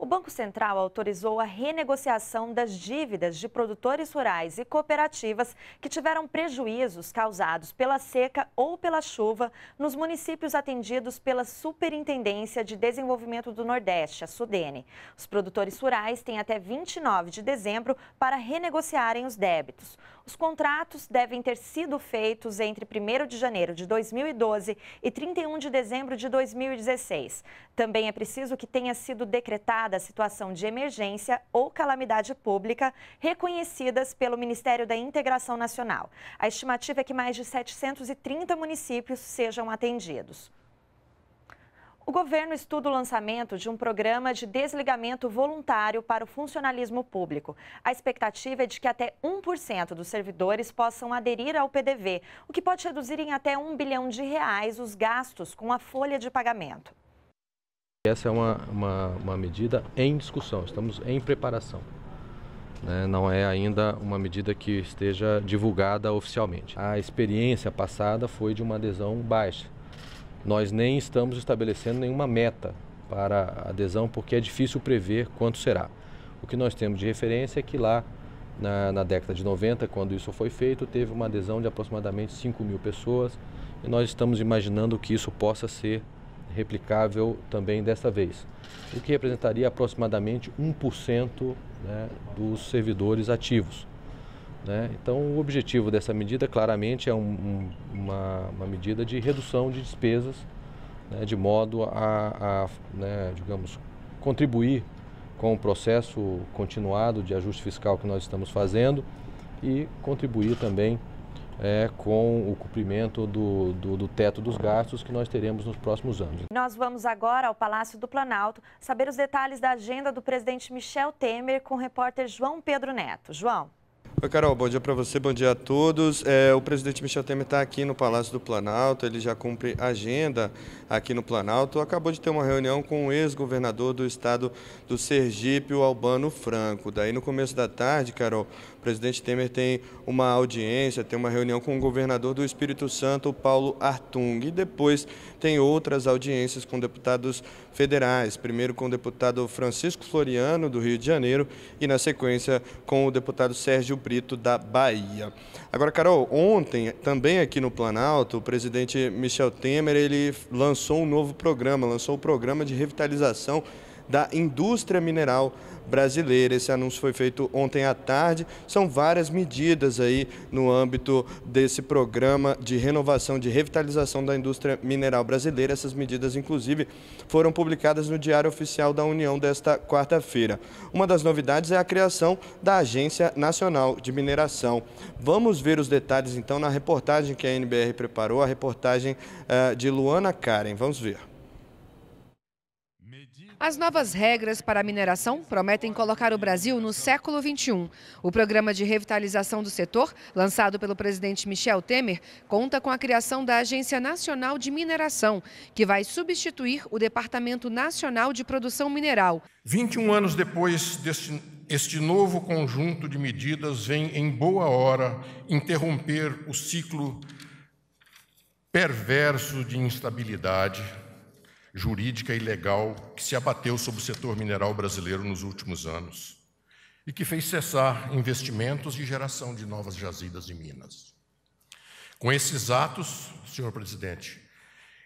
O Banco Central autorizou a renegociação das dívidas de produtores rurais e cooperativas que tiveram prejuízos causados pela seca ou pela chuva nos municípios atendidos pela Superintendência de Desenvolvimento do Nordeste, a SUDENE. Os produtores rurais têm até 29 de dezembro para renegociarem os débitos. Os contratos devem ter sido feitos entre 1 de janeiro de 2012 e 31 de dezembro de 2016. Também é preciso que tenha sido decretada a situação de emergência ou calamidade pública reconhecidas pelo Ministério da Integração Nacional. A estimativa é que mais de 730 municípios sejam atendidos. O governo estuda o lançamento de um programa de desligamento voluntário para o funcionalismo público. A expectativa é de que até 1% dos servidores possam aderir ao PDV, o que pode reduzir em até 1 bilhão de reais os gastos com a folha de pagamento. Essa é uma, uma, uma medida em discussão, estamos em preparação. Né? Não é ainda uma medida que esteja divulgada oficialmente. A experiência passada foi de uma adesão baixa. Nós nem estamos estabelecendo nenhuma meta para adesão, porque é difícil prever quanto será. O que nós temos de referência é que lá na, na, década de 90, quando isso foi feito, teve uma adesão de aproximadamente 5 mil pessoas e nós estamos imaginando que isso possa ser replicável também desta vez, o que representaria aproximadamente 1% né, dos servidores ativos. Né? Então, o objetivo dessa medida claramente é um, uma, uma, medida de redução de despesas, né? de modo a, a né, digamos, contribuir com o processo continuado de ajuste fiscal que nós estamos fazendo e contribuir também é, com o cumprimento do, do, do, teto dos gastos que nós teremos nos próximos anos. Nós vamos agora ao Palácio do Planalto saber os detalhes da agenda do presidente Michel Temer com o repórter João Pedro Neto. João. Oi, Carol, bom dia para você, bom dia a todos. É, o presidente Michel Temer está aqui no Palácio do Planalto, ele já cumpre agenda aqui no Planalto. Acabou de ter uma reunião com o ex-governador do estado do Sergipe, o Albano Franco. Daí, no começo da tarde, Carol, o presidente Temer tem uma audiência, tem uma reunião com o governador do Espírito Santo, Paulo Artung. E depois tem outras audiências com deputados federais. Primeiro com o deputado Francisco Floriano, do Rio de Janeiro, e na sequência com o deputado Sérgio Brito, da Bahia. Agora, Carol, ontem, também aqui no Planalto, o presidente Michel Temer ele lançou um novo programa, lançou o um programa de revitalização da indústria mineral brasileira. Esse anúncio foi feito ontem à tarde. São várias medidas aí no âmbito desse programa de renovação, de revitalização da indústria mineral brasileira. Essas medidas, inclusive, foram publicadas no Diário Oficial da União desta quarta-feira. Uma das novidades é a criação da Agência Nacional de Mineração. Vamos ver os detalhes, então, na reportagem que a NBR preparou, a reportagem uh, de Luana Karen. Vamos ver. As novas regras para a mineração prometem colocar o Brasil no século XXI. O programa de revitalização do setor, lançado pelo presidente Michel Temer, conta com a criação da Agência Nacional de Mineração, que vai substituir o Departamento Nacional de Produção Mineral. 21 anos depois, deste, este novo conjunto de medidas vem, em boa hora, interromper o ciclo perverso de instabilidade jurídica e legal que se abateu sobre o setor mineral brasileiro nos últimos anos e que fez cessar investimentos e geração de novas jazidas em Minas. Com esses atos, senhor presidente,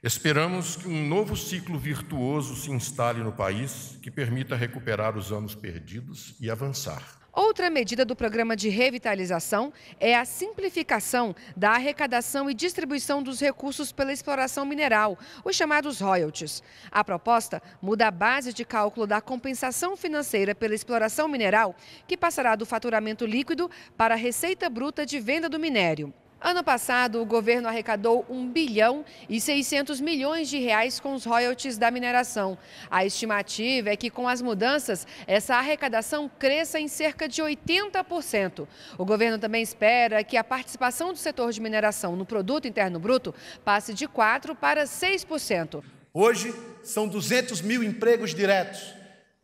esperamos que um novo ciclo virtuoso se instale no país que permita recuperar os anos perdidos e avançar. Outra medida do programa de revitalização é a simplificação da arrecadação e distribuição dos recursos pela exploração mineral, os chamados royalties. A proposta muda a base de cálculo da compensação financeira pela exploração mineral, que passará do faturamento líquido para a receita bruta de venda do minério. Ano passado, o governo arrecadou 1 bilhão e 600 milhões de reais com os royalties da mineração. A estimativa é que com as mudanças, essa arrecadação cresça em cerca de 80%. O governo também espera que a participação do setor de mineração no produto interno bruto passe de 4 para 6%. Hoje são 200 mil empregos diretos.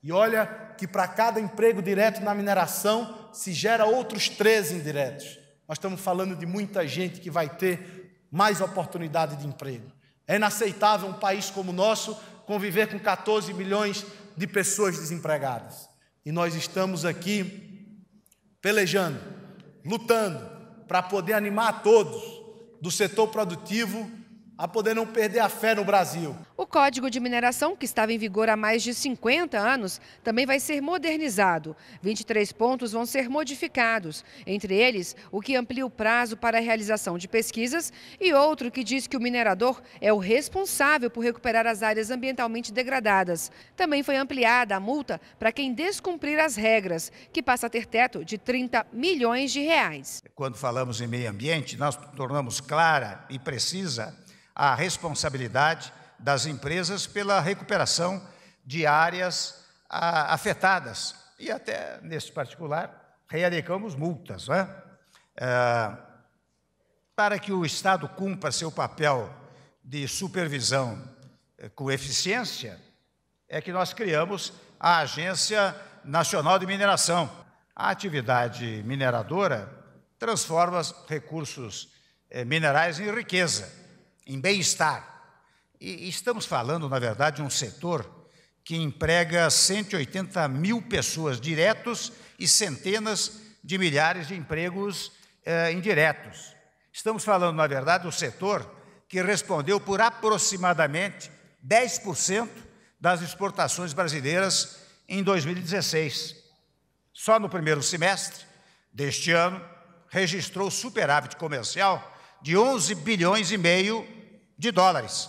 E olha que para cada emprego direto na mineração se gera outros 13 indiretos. Nós estamos falando de muita gente que vai ter mais oportunidade de emprego. É inaceitável um país como o nosso conviver com 14 milhões de pessoas desempregadas. E nós estamos aqui pelejando, lutando para poder animar a todos do setor produtivo a poder não perder a fé no Brasil, Código de Mineração, que estava em vigor há mais de 50 anos, também vai ser modernizado. 23 pontos vão ser modificados, entre eles o que amplia o prazo para a realização de pesquisas e outro que diz que o minerador é o responsável por recuperar as áreas ambientalmente degradadas. Também foi ampliada a multa para quem descumprir as regras, que passa a ter teto de 30 milhões de reais. Quando falamos em meio ambiente, nós tornamos clara e precisa a responsabilidade das empresas pela recuperação de áreas a, ah, afetadas. E até, nesse particular, realicamos multas. Né? É, ah, para que o Estado cumpra seu papel de supervisão eh, com eficiência, é que nós criamos a Agência Nacional de Mineração. A atividade mineradora transforma recursos eh, minerais em riqueza, em bem-estar. E estamos falando, na verdade, de um setor que emprega 180 mil pessoas diretos e centenas de milhares de empregos eh, indiretos. Estamos falando, na verdade, do setor que respondeu por aproximadamente 10% das exportações brasileiras em 2016. Só no primeiro semestre deste ano, registrou superávit comercial de 11 bilhões e meio de dólares.